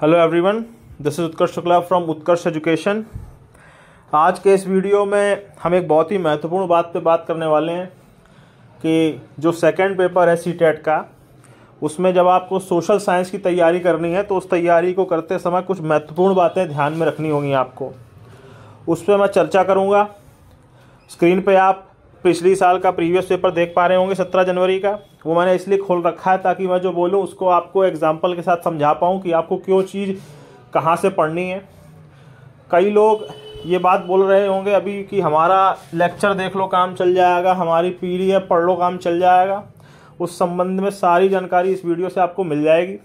hello everyone this is Utkarsh Shukla from Utkarsh education आज के इस वीडियो में हम एक बहुत ही महत्वपूर्ण बात पे बात करने वाले हैं कि जो सेकंड पेपर है सी e का उसमें जब आपको सोशल साइंस की तैयारी करनी है तो उस तैयारी को करते समय कुछ महत्वपूर्ण बातें ध्यान में रखनी होंगी आपको उस पर मैं चर्चा करूँगा स्क्रीन पर आप पिछली साल का प्रीवियस पेपर देख पा रहे होंगे सत्रह जनवरी का वो मैंने इसलिए खोल रखा है ताकि मैं जो बोलूँ उसको आपको एग्जाम्पल के साथ समझा पाऊँ कि आपको क्यों चीज़ कहाँ से पढ़नी है कई लोग ये बात बोल रहे होंगे अभी कि हमारा लेक्चर देख लो काम चल जाएगा हमारी पीडीएफ पढ़ लो काम चल जाएगा उस संबंध में सारी जानकारी इस वीडियो से आपको मिल जाएगी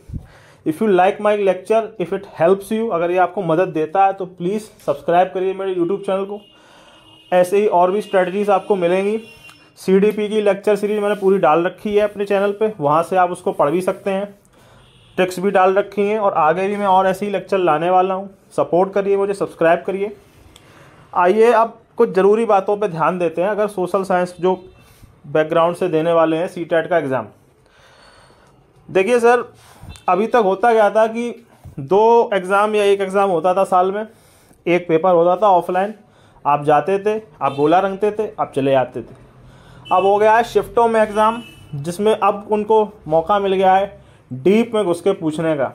if you like my lecture if it helps you अगर ये आपको मदद देता है तो प्लीज़ सब्सक्राइब करिए मेरे यूट्यूब चैनल को ऐसे ही और भी स्ट्रेटजीज आपको मिलेंगी सीडीपी की लेक्चर सीरीज मैंने पूरी डाल रखी है अपने चैनल पे वहाँ से आप उसको पढ़ भी सकते हैं ट्रिक्स भी डाल रखी हैं और आगे भी मैं और ऐसे ही लेक्चर लाने वाला हूँ सपोर्ट करिए मुझे सब्सक्राइब करिए आइए अब कुछ ज़रूरी बातों पर ध्यान देते हैं अगर सोशल साइंस जो बैकग्राउंड से देने वाले हैं सी का एग्ज़ाम देखिए सर अभी तक होता गया था कि दो एग्ज़ाम या एक एग्ज़ाम होता था साल में एक पेपर होता था ऑफलाइन आप जाते थे आप गोला रंगते थे आप चले आते थे अब हो गया है शिफ्टों में एग्ज़ाम जिसमें अब उनको मौका मिल गया है डीप में घुस के पूछने का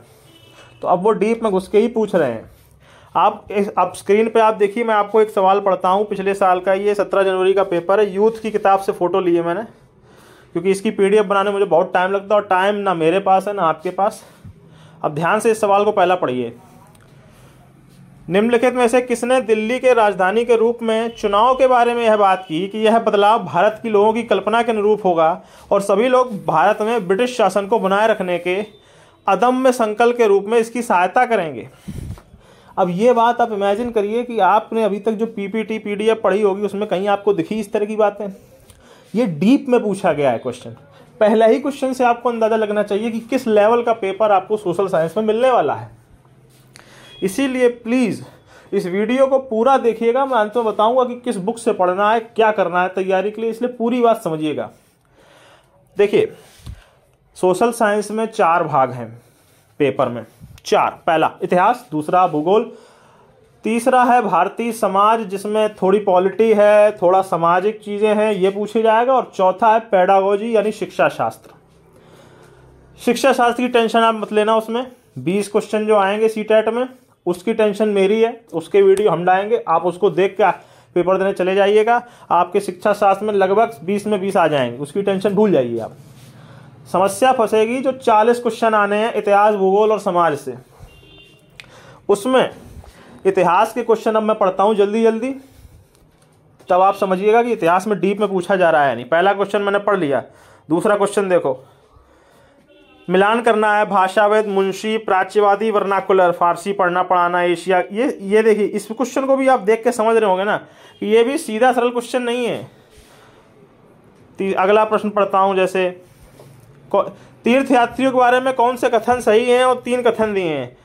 तो अब वो डीप में घुस के ही पूछ रहे हैं आप इस अब स्क्रीन पे आप देखिए मैं आपको एक सवाल पढ़ता हूँ पिछले साल का ये सत्रह जनवरी का पेपर है यूथ की किताब से फ़ोटो लिए मैंने क्योंकि इसकी पीडीएफ बनाने में मुझे बहुत टाइम लगता है और टाइम ना मेरे पास है ना आपके पास अब ध्यान से इस सवाल को पहला पढ़िए निम्नलिखित में से किसने दिल्ली के राजधानी के रूप में चुनाव के बारे में यह बात की कि यह बदलाव भारत की लोगों की कल्पना के अनुरूप होगा और सभी लोग भारत में ब्रिटिश शासन को बनाए रखने के अदम्य संकल्प के रूप में इसकी सहायता करेंगे अब ये बात आप इमेजिन करिए कि आपने अभी तक जो पी पी पढ़ी होगी उसमें कहीं आपको दिखी इस तरह की बातें ये डीप में पूछा गया है क्वेश्चन पहला ही क्वेश्चन से आपको अंदाज़ा लगना चाहिए कि किस लेवल का पेपर आपको सोशल साइंस में मिलने वाला है इसीलिए प्लीज़ इस वीडियो को पूरा देखिएगा मैं अंत में बताऊंगा कि किस बुक से पढ़ना है क्या करना है तैयारी के लिए इसलिए पूरी बात समझिएगा देखिए सोशल साइंस में चार भाग हैं पेपर में चार पहला इतिहास दूसरा भूगोल तीसरा है भारतीय समाज जिसमें थोड़ी पॉलिटी है थोड़ा सामाजिक चीज़ें हैं ये पूछी जाएगा और चौथा है पैडागोजी यानी शिक्षा शास्त्र शिक्षा शास्त्र की टेंशन आप मत लेना उसमें बीस क्वेश्चन जो आएंगे सी टेट e में उसकी टेंशन मेरी है उसके वीडियो हम डालेंगे आप उसको देख के पेपर देने चले जाइएगा आपके शिक्षा शास्त्र में लगभग बीस में बीस आ जाएंगे उसकी टेंशन भूल जाइए आप समस्या फंसेगी जो चालीस क्वेश्चन आने हैं इतिहास भूगोल और समाज से उसमें इतिहास के क्वेश्चन अब मैं पढ़ता हूँ जल्दी जल्दी तब आप समझिएगा कि इतिहास में डीप में पूछा जा रहा है नहीं पहला क्वेश्चन मैंने पढ़ लिया दूसरा क्वेश्चन देखो मिलान करना है भाषावेद मुंशी प्राच्यवादी वर्नाकुलर फारसी पढ़ना पढ़ाना एशिया ये ये देखिए इस क्वेश्चन को भी आप देख के समझ रहे होंगे ना कि ये भी सीधा सरल क्वेश्चन नहीं है अगला प्रश्न पढ़ता हूँ जैसे तीर्थयात्रियों के बारे में कौन से कथन सही हैं और तीन कथन दिए हैं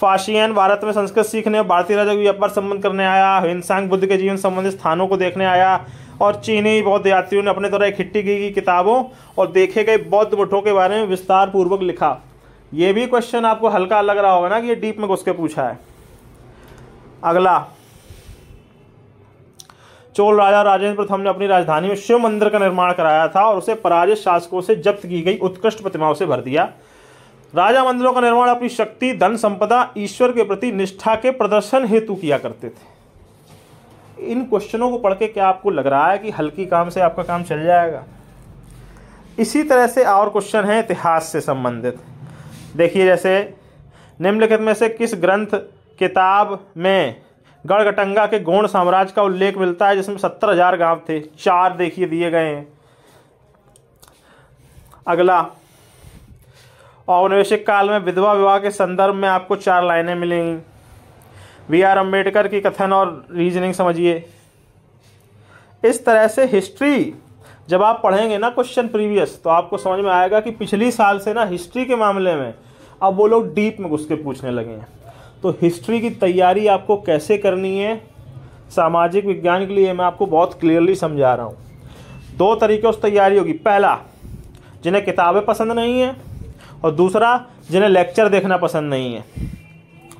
फाशियन भारत में संस्कृत सीखने और भारतीय राजा व्यापार संबंध करने आया हिंसांग बुद्ध के जीवन संबंधित स्थानों को देखने आया और चीनी बौद्ध यात्रियों ने अपने द्वारा इकट्ठी की गई किताबों और देखे गए बौद्ध मठों के बारे में विस्तार पूर्वक लिखा ये भी क्वेश्चन आपको हल्का लग रहा होगा ना कि ये डीप में घुस के पूछा है अगला चोल राजा राजेंद्र प्रथम ने अपनी राजधानी में शिव मंदिर का निर्माण कराया था और उसे पराजित शासकों से जब्त की गई उत्कृष्ट प्रतिमाओं से भर दिया राजा मंदिरों का निर्माण अपनी शक्ति धन संपदा ईश्वर के प्रति निष्ठा के प्रदर्शन हेतु किया करते थे इन क्वेश्चनों को पढ़ के क्या आपको लग रहा है कि हल्की काम से आपका काम चल जाएगा इसी तरह से और क्वेश्चन है इतिहास से संबंधित देखिए जैसे निम्नलिखित में से किस ग्रंथ किताब में गढ़गटंगा के गौण साम्राज्य का उल्लेख मिलता है जिसमें सत्तर हजार गाँव थे चार देखिए दिए गए हैं अगला औपनिवेशिक काल में विधवा विवाह के संदर्भ में आपको चार लाइनें मिलेंगी वी आर अम्बेडकर की कथन और रीजनिंग समझिए इस तरह से हिस्ट्री जब आप पढ़ेंगे ना क्वेश्चन प्रीवियस तो आपको समझ में आएगा कि पिछली साल से ना हिस्ट्री के मामले में अब वो लोग डीप में घुस के पूछने लगे हैं तो हिस्ट्री की तैयारी आपको कैसे करनी है सामाजिक विज्ञान के लिए मैं आपको बहुत क्लियरली समझा रहा हूँ दो तरीके उस तैयारी होगी पहला जिन्हें किताबें पसंद नहीं हैं और दूसरा जिन्हें लेक्चर देखना पसंद नहीं है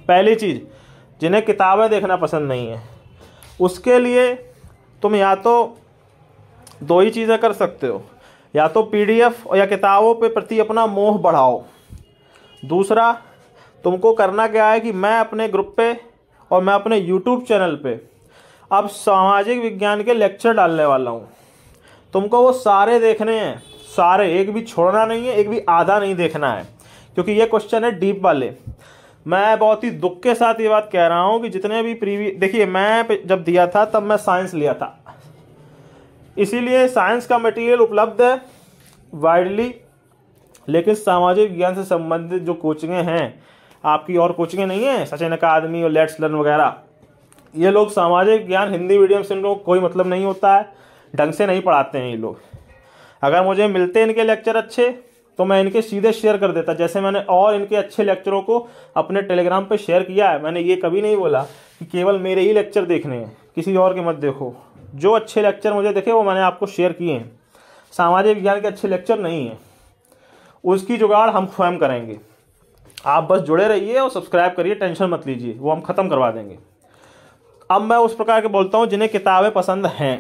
पहली चीज़ जिन्हें किताबें देखना पसंद नहीं है उसके लिए तुम या तो दो ही चीज़ें कर सकते हो या तो पीडीएफ या किताबों के प्रति अपना मोह बढ़ाओ दूसरा तुमको करना क्या है कि मैं अपने ग्रुप पे और मैं अपने यूट्यूब चैनल पे अब सामाजिक विज्ञान के लेक्चर डालने वाला हूँ तुमको वो सारे देखने हैं सारे एक भी छोड़ना नहीं है एक भी आधा नहीं देखना है क्योंकि ये क्वेश्चन है डीप वाले मैं बहुत ही दुख के साथ ये बात कह रहा हूँ कि जितने भी प्रीवी देखिए मैं जब दिया था तब मैं साइंस लिया था इसीलिए साइंस का मटेरियल उपलब्ध है वाइडली लेकिन सामाजिक ज्ञान से संबंधित जो कोचिंगें हैं आपकी और कोचिंगें नहीं हैं सचिन अकादमी और लेट्स लर्न वगैरह ये लोग सामाजिक ज्ञान हिंदी मीडियम से इन लोग कोई मतलब नहीं होता है ढंग से नहीं पढ़ाते हैं ये लोग अगर मुझे मिलते इनके लेक्चर अच्छे तो मैं इनके सीधे शेयर कर देता जैसे मैंने और इनके अच्छे लेक्चरों को अपने टेलीग्राम पे शेयर किया है मैंने ये कभी नहीं बोला कि केवल मेरे ही लेक्चर देखने हैं किसी और के मत देखो जो अच्छे लेक्चर मुझे देखे वो मैंने आपको शेयर किए हैं सामाजिक विज्ञान के अच्छे लेक्चर नहीं हैं उसकी जुगाड़ हम स्वयं करेंगे आप बस जुड़े रहिए और सब्सक्राइब करिए टेंशन मत लीजिए वो हम ख़त्म करवा देंगे अब मैं उस प्रकार के बोलता हूँ जिन्हें किताबें पसंद हैं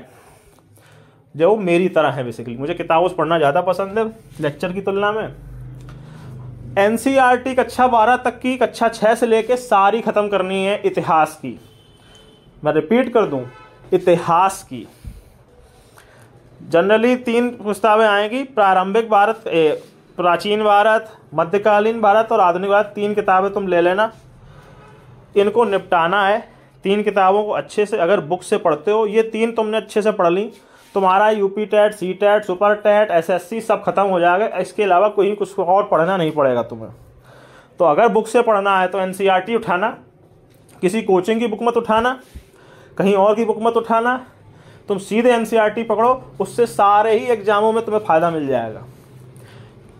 जो वो मेरी तरह है बेसिकली मुझे किताबों से पढ़ना ज़्यादा पसंद है लेक्चर की तुलना में एन सी आर टी कक्षा बारह तक की कक्षा अच्छा छः से लेके सारी ख़त्म करनी है इतिहास की मैं रिपीट कर दूँ इतिहास की जनरली तीन पुस्तकें आएंगी प्रारंभिक भारत प्राचीन भारत मध्यकालीन भारत और आधुनिक भारत तीन किताबें तुम ले लेना इनको निपटाना है तीन किताबों को अच्छे से अगर बुक से पढ़ते हो ये तीन तुमने अच्छे से पढ़ ली तुम्हारा UP TET C TET super TET C सब खत्म हो जाएगा इसके अलावा कोई कुछ और पढ़ना नहीं पड़ेगा तुम्हें तो अगर बुक से पढ़ना है तो एन उठाना किसी कोचिंग की बुक मत उठाना कहीं और की बुक मत उठाना तुम सीधे एन पकड़ो उससे सारे ही एग्ज़ामों में तुम्हें फ़ायदा मिल जाएगा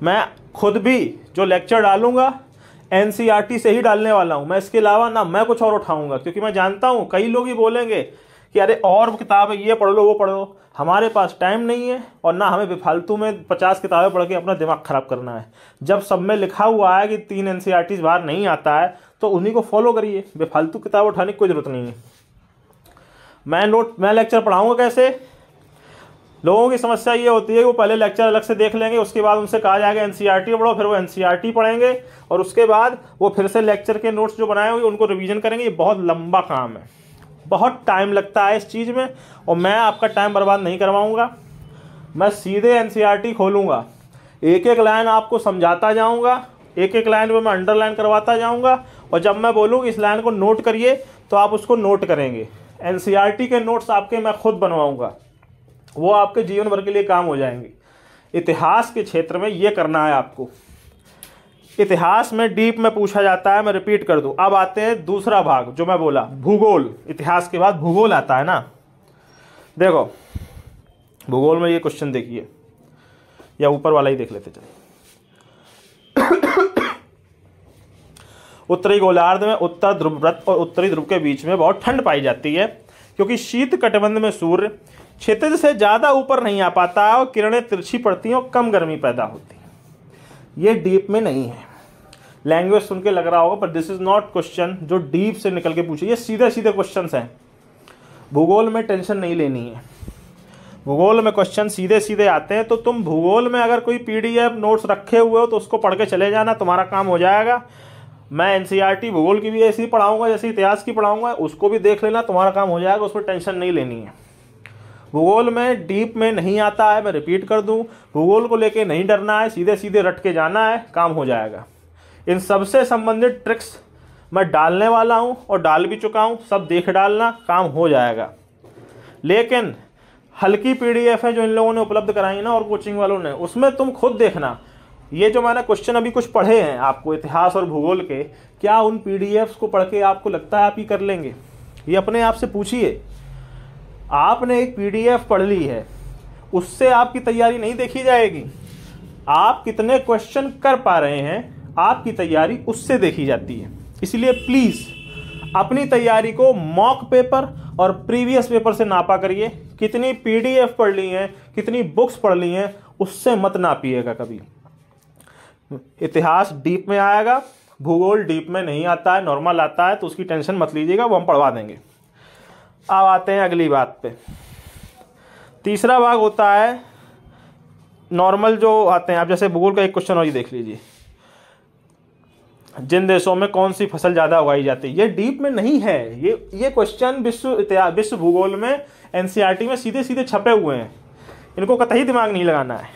मैं खुद भी जो लेक्चर डालूंगा एन से ही डालने वाला हूँ मैं इसके अलावा ना मैं कुछ और उठाऊँगा क्योंकि मैं जानता हूँ कई लोग ही बोलेंगे कि अरे और किताब ये पढ़ लो वो पढ़ लो हमारे पास टाइम नहीं है और ना हमें बेफालतू में पचास किताबें पढ़ के अपना दिमाग ख़राब करना है जब सब में लिखा हुआ है कि तीन एन e बाहर नहीं आता है तो उन्हीं को फॉलो करिए बेफालतू किताब उठाने की कोई ज़रूरत नहीं है मैं नोट मैं लेक्चर पढ़ाऊँगा कैसे लोगों की समस्या ये होती है कि वो पहले लेक्चर अलग से देख लेंगे उसके बाद उनसे कहा जाएगा एन सी आर टी पढ़ो फिर वो एन सी आर टी पढ़ेंगे और उसके बाद वो फिर से लेक्चर के नोट्स जो बनाए होंगे उनको रिवीजन करेंगे ये बहुत लंबा काम है बहुत टाइम लगता है इस चीज़ में और मैं आपका टाइम बर्बाद नहीं करवाऊँगा मैं सीधे एन e खोलूँगा एक एक लाइन आपको समझाता जाऊँगा एक एक लाइन पर मैं अंडरलाइन करवाता जाऊँगा और जब मैं बोलूँ इस लाइन को नोट करिए तो आप उसको नोट करेंगे एन e के नोट्स आपके मैं खुद बनवाऊँगा वो आपके जीवन भर के लिए काम हो जाएंगे इतिहास के क्षेत्र में ये करना है आपको इतिहास में डीप में पूछा जाता है मैं रिपीट कर दूं अब आते हैं दूसरा भाग जो मैं बोला भूगोल इतिहास के बाद भूगोल आता है ना देखो भूगोल में ये क्वेश्चन देखिए या ऊपर वाला ही देख लेते चलो उत्तरी गोलार्ध में उत्तर ध्रुव व्रत और उत्तरी ध्रुव के बीच में बहुत ठंड पाई जाती है क्योंकि शीत कटबंध में सूर्य क्षेत्र से ज़्यादा ऊपर नहीं आ पाता और किरणें तिरछी पड़ती हैं और कम गर्मी पैदा होती है ये डीप में नहीं है लैंग्वेज सुन के लग रहा होगा पर दिस इज़ नॉट क्वेश्चन जो डीप से निकल के पूछे ये सीधे सीधे क्वेश्चन हैं भूगोल में टेंशन नहीं लेनी है भूगोल में क्वेश्चन सीधे सीधे आते हैं तो तुम भूगोल में अगर कोई पी नोट्स रखे हुए हो तो उसको पढ़ के चले जाना तुम्हारा काम हो जाएगा मैं एन e भूगोल की भी ऐसी पढ़ाऊंगा जैसे इतिहास की पढ़ाऊंगा उसको भी देख लेना तुम्हारा काम हो जाएगा उसमें टेंशन नहीं लेनी है भूगोल में डीप में नहीं आता है मैं रिपीट कर दूं भूगोल को लेके नहीं डरना है सीधे सीधे रट के जाना है काम हो जाएगा इन सबसे संबंधित ट्रिक्स मैं डालने वाला हूँ और डाल भी चुका हूँ सब देख डालना काम हो जाएगा लेकिन हल्की पीडीएफ है जो इन लोगों ने उपलब्ध कराई ना और कोचिंग वालों ने उसमें तुम खुद देखना ये जो मैंने क्वेश्चन अभी कुछ पढ़े हैं आपको इतिहास और भूगोल के क्या उन पीडीएफ्स को पढ़ के आपको लगता है आप ही कर लेंगे ये अपने आप से पूछिए आपने एक पीडीएफ पढ़ ली है उससे आपकी तैयारी नहीं देखी जाएगी आप कितने क्वेश्चन कर पा रहे हैं आपकी तैयारी उससे देखी जाती है इसलिए प्लीज़ अपनी तैयारी को मॉक पेपर और प्रीवियस पेपर से नापा करिए कितनी पीडीएफ पढ़ ली हैं कितनी बुक्स पढ़ ली हैं उससे मत नापिएगा कभी इतिहास डीप में आएगा भूगोल डीप में नहीं आता है नॉर्मल आता है तो उसकी टेंशन मत लीजिएगा वो हम पढ़वा देंगे अब आते हैं अगली बात पे तीसरा भाग होता है नॉर्मल जो आते हैं आप जैसे भूगोल का एक क्वेश्चन और ये देख लीजिए जिन देशों में कौन सी फसल ज़्यादा उगाई जाती है ये डीप में नहीं है ये ये क्वेश्चन विश्व इतिहास विश्व भूगोल में एन e में सीधे सीधे छपे हुए हैं इनको कतई दिमाग नहीं लगाना है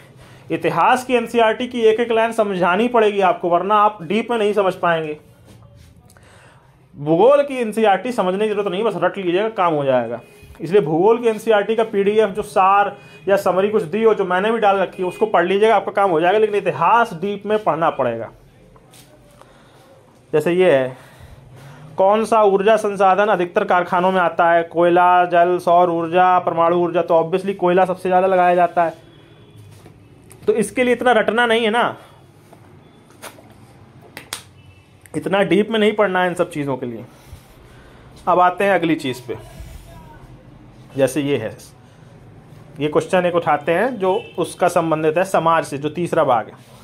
इतिहास की एन e की एक एक लाइन समझानी पड़ेगी आपको वरना आप डीप में नहीं समझ पाएंगे भूगोल की एनसीईआरटी e समझने की जरूरत तो नहीं बस रट लीजिएगा काम हो जाएगा इसलिए भूगोल की एनसीईआरटी e का पीडीएफ जो सार या समरी कुछ दी हो जो मैंने भी डाल रखी है उसको पढ़ लीजिएगा आपका काम हो जाएगा लेकिन इतिहास डीप में पढ़ना पड़ेगा जैसे ये है कौन सा ऊर्जा संसाधन अधिकतर कारखानों में आता है कोयला जल सौर ऊर्जा परमाणु ऊर्जा तो ऑब्वियसली कोयला सबसे ज़्यादा लगाया जाता है तो इसके लिए इतना रटना नहीं है ना इतना डीप में नहीं पढ़ना है इन सब चीज़ों के लिए अब आते हैं अगली चीज़ पे जैसे ये है ये क्वेश्चन एक उठाते हैं जो उसका संबंधित है समाज से जो तीसरा भाग है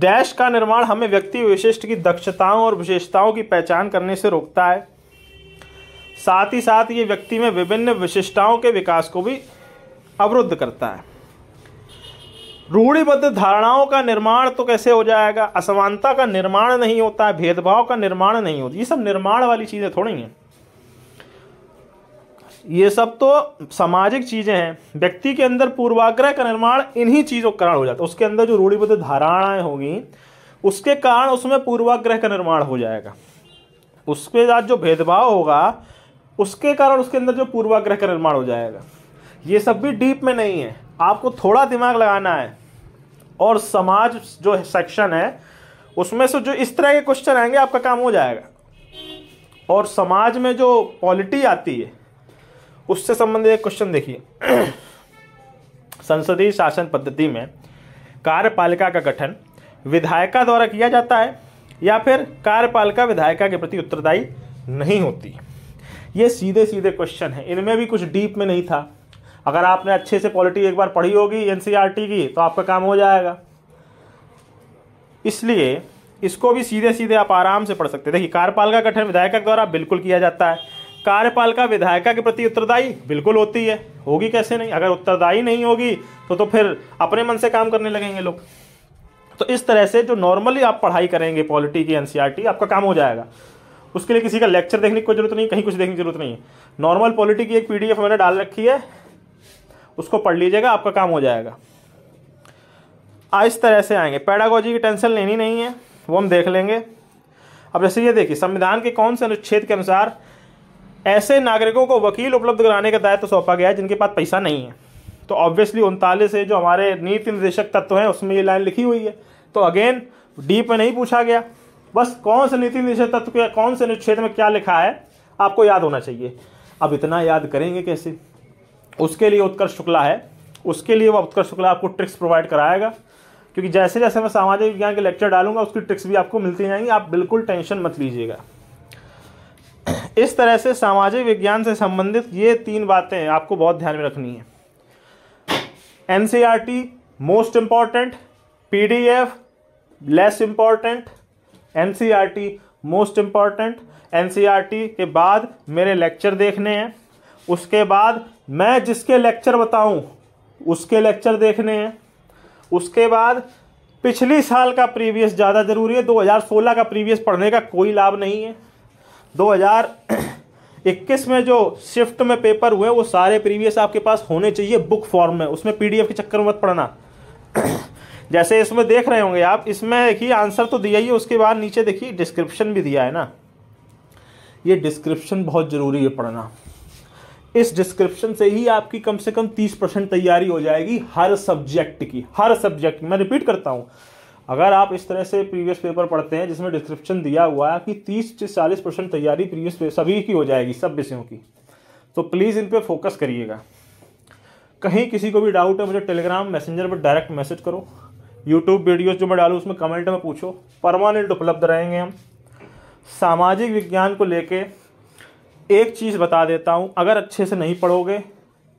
डैश का निर्माण हमें व्यक्ति विशिष्ट की दक्षताओं और विशेषताओं की पहचान करने से रोकता है साथ ही साथ ये व्यक्ति में विभिन्न विशिष्टताओं के विकास को भी अवरुद्ध करता है रूढ़िबद्ध धारणाओं का निर्माण तो कैसे हो जाएगा असमानता का निर्माण नहीं होता है भेदभाव का निर्माण नहीं होता ये सब निर्माण वाली चीज़ें थोड़ी हैं ये सब तो सामाजिक चीज़ें हैं व्यक्ति के अंदर पूर्वाग्रह का निर्माण इन्हीं चीज़ों के कारण हो जाता है उसके अंदर जो रूढ़िबद्ध धारणाएं होगी उसके कारण उसमें पूर्वाग्रह का निर्माण हो जाएगा उसके साथ जो भेदभाव होगा उसके कारण उसके अंदर जो पूर्वाग्रह का निर्माण हो जाएगा ये सब भी डीप में नहीं है आपको थोड़ा दिमाग लगाना है और समाज जो सेक्शन है उसमें से जो इस तरह के क्वेश्चन आएंगे आपका काम हो जाएगा और समाज में जो पॉलिटी आती है उससे संबंधित एक क्वेश्चन देखिए संसदीय शासन पद्धति में कार्यपालिका का गठन विधायिका द्वारा किया जाता है या फिर कार्यपालिका विधायिका के प्रति उत्तरदायी नहीं होती ये सीधे सीधे क्वेश्चन है इनमें भी कुछ डीप में नहीं था अगर आपने अच्छे से पॉलिटी एक बार पढ़ी होगी एन e की तो आपका काम हो जाएगा इसलिए इसको भी सीधे सीधे आप आराम से पढ़ सकते हैं देखिए कार्यपाल का गठन विधायिका द्वारा बिल्कुल किया जाता है कार्यपालिका विधायिका के प्रति उत्तरदायी बिल्कुल होती है होगी कैसे नहीं अगर उत्तरदायी नहीं होगी तो तो फिर अपने मन से काम करने लगेंगे लोग तो इस तरह से जो नॉर्मली आप पढ़ाई करेंगे पॉलिटी की एनसीईआरटी e आपका काम हो जाएगा उसके लिए किसी का लेक्चर देखने की कोई जरूरत नहीं कहीं कुछ देखने की जरूरत नहीं है नॉर्मल पॉलिटी की एक पीडीएफ मैंने डाल रखी है उसको पढ़ लीजिएगा आपका काम हो जाएगा आ इस तरह से आएंगे पैडागोजी की टेंशन लेनी नहीं है वो हम देख लेंगे अब जैसे ये देखिए संविधान के कौन से अनुच्छेद के अनुसार ऐसे नागरिकों को वकील उपलब्ध कराने का दायित्व तो सौंपा गया है जिनके पास पैसा नहीं है तो ऑब्वियसली उनतालीस है जो हमारे नीति निर्देशक तत्व हैं उसमें ये लाइन लिखी हुई है तो अगेन डी पे नहीं पूछा गया बस कौन से नीति निर्देशक तत्व के कौन से अनुच्छेद में क्या लिखा है आपको याद होना चाहिए अब इतना याद करेंगे कैसे उसके लिए उत्कर्ष शुक्ला है उसके लिए वह उत्कर्ष शुक्ला आपको ट्रिक्स प्रोवाइड कराएगा क्योंकि जैसे जैसे मैं सामाजिक विज्ञान के लेक्चर डालूंगा उसकी ट्रिक्स भी आपको मिलती जाएंगी आप बिल्कुल टेंशन मत लीजिएगा इस तरह से सामाजिक विज्ञान से संबंधित ये तीन बातें आपको बहुत ध्यान में रखनी है N most important P less important N most important N के बाद मेरे लेक्चर देखने हैं उसके बाद मैं जिसके लेक्चर बताऊं उसके लेक्चर देखने हैं उसके बाद पिछली साल का प्रीवियस ज़्यादा ज़रूरी है 2016 का प्रीवियस पढ़ने का कोई लाभ नहीं है 2021 में जो शिफ्ट में पेपर हुए वो सारे प्रीवियस आपके पास होने चाहिए बुक फॉर्म में उसमें पीडीएफ के चक्कर मत पढ़ना जैसे इसमें देख रहे होंगे आप इसमें देखिए आंसर तो दिया ही है उसके बाद नीचे देखिए डिस्क्रिप्शन भी दिया है ना ये डिस्क्रिप्शन बहुत ज़रूरी है पढ़ना इस डिस्क्रिप्शन से ही आपकी कम से कम 30 परसेंट तैयारी हो जाएगी हर सब्जेक्ट की हर सब्जेक्ट की मैं रिपीट करता हूं अगर आप इस तरह से प्रीवियस पेपर पढ़ते हैं जिसमें डिस्क्रिप्शन दिया हुआ है कि तीस से चालीस परसेंट तैयारी प्रीवियस सभी की हो जाएगी सब विषयों की तो प्लीज़ इन पर फोकस करिएगा कहीं किसी को भी डाउट है मुझे टेलीग्राम मैसेंजर पर डायरेक्ट मैसेज करो यूट्यूब वीडियो जो मैं डालू उसमें कमेंट में पूछो परमानेंट उपलब्ध रहेंगे हम सामाजिक विज्ञान को लेकर एक चीज़ बता देता हूँ अगर अच्छे से नहीं पढ़ोगे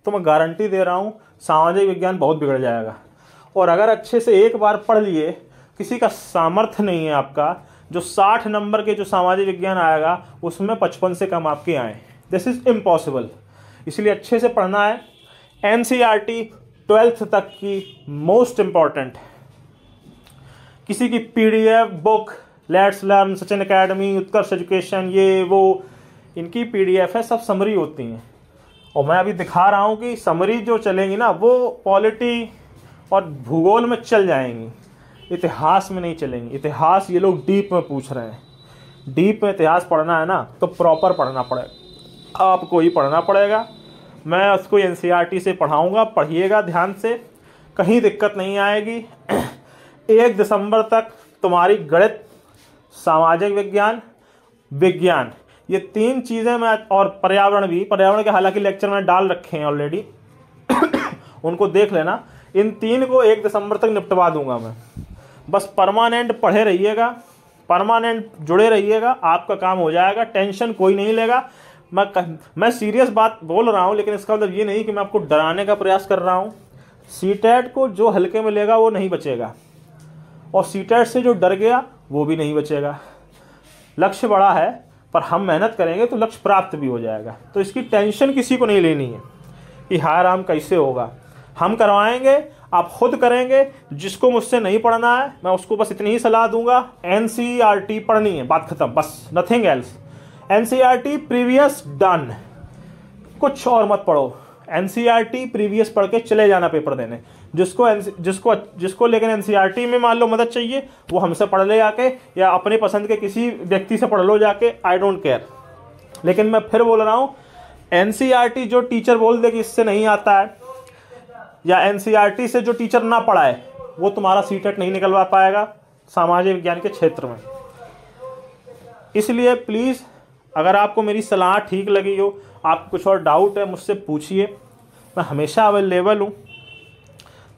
तो मैं गारंटी दे रहा हूँ सामाजिक विज्ञान बहुत बिगड़ जाएगा और अगर अच्छे से एक बार पढ़ लिए किसी का सामर्थ्य नहीं है आपका जो साठ नंबर के जो सामाजिक विज्ञान आएगा उसमें पचपन से कम आपके आए दिस इज़ इम्पॉसिबल इसलिए अच्छे से पढ़ना है N C R T twelfth तक की मोस्ट इम्पॉर्टेंट किसी की P D F book let's learn Sachin academy Utkarsh education ये वो इनकी पी डी एफ है सब समरी होती हैं और मैं अभी दिखा रहा हूँ कि समरी जो चलेंगी ना वो पॉलिटी और भूगोल में चल जाएंगी इतिहास में नहीं चलेंगी इतिहास ये लोग डीप में पूछ रहे हैं डीप में इतिहास पढ़ना है ना तो प्रॉपर पढ़ना पड़ेगा आपको ही पढ़ना पड़ेगा मैं उसको एन e से पढ़ाऊँगा पढ़िएगा ध्यान से कहीं दिक्कत नहीं आएगी एक दिसंबर तक तुम्हारी गणित सामाजिक विज्ञान विज्ञान ये तीन चीज़ें मैं और पर्यावरण भी पर्यावरण के हालांकि लेक्चर में डाल रखे हैं ऑलरेडी उनको देख लेना इन तीन को एक दिसंबर तक निपटवा दूंगा मैं बस परमानेंट पढ़े रहिएगा परमानेंट जुड़े रहिएगा आपका काम हो जाएगा टेंशन कोई नहीं लेगा मैं मैं सीरियस बात बोल रहा हूँ लेकिन इसका मतलब ये नहीं कि मैं आपको डराने का प्रयास कर रहा हूँ सी को जो हल्के में लेगा वो नहीं बचेगा और सी से जो डर गया वो भी नहीं बचेगा लक्ष्य बड़ा है पर हम मेहनत करेंगे तो लक्ष्य प्राप्त भी हो जाएगा तो इसकी टेंशन किसी को नहीं लेनी है कि हार आम कैसे होगा हम करवाएंगे आप खुद करेंगे जिसको मुझसे नहीं पढ़ना है मैं उसको बस इतनी ही सलाह दूंगा एन e पढ़नी है बात खत्म बस nothing else N previous done कुछ और मत पढ़ो एन प्रीवियस e पढ़ के चले जाना पेपर देने जिसको जिसको जिसको लेकिन एन e में मान लो मदद चाहिए वो हमसे पढ़ ले जाके या अपने पसंद के किसी व्यक्ति से पढ़ लो जाके आई डोंट केयर लेकिन मैं फिर बोल रहा हूँ एन e जो टीचर बोल दे कि इससे नहीं आता है या एन e से जो टीचर ना पढ़ाए वो तुम्हारा सी नहीं निकलवा पाएगा सामाजिक विज्ञान के क्षेत्र में इसलिए प्लीज़ अगर आपको मेरी सलाह ठीक लगी हो आप कुछ और डाउट है मुझसे पूछिए मैं हमेशा अवेलेबल हूँ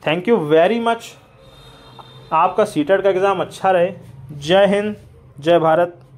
थैंक यू वेरी मच आपका सीटेट e का एग्ज़ाम अच्छा रहे जय हिंद जय भारत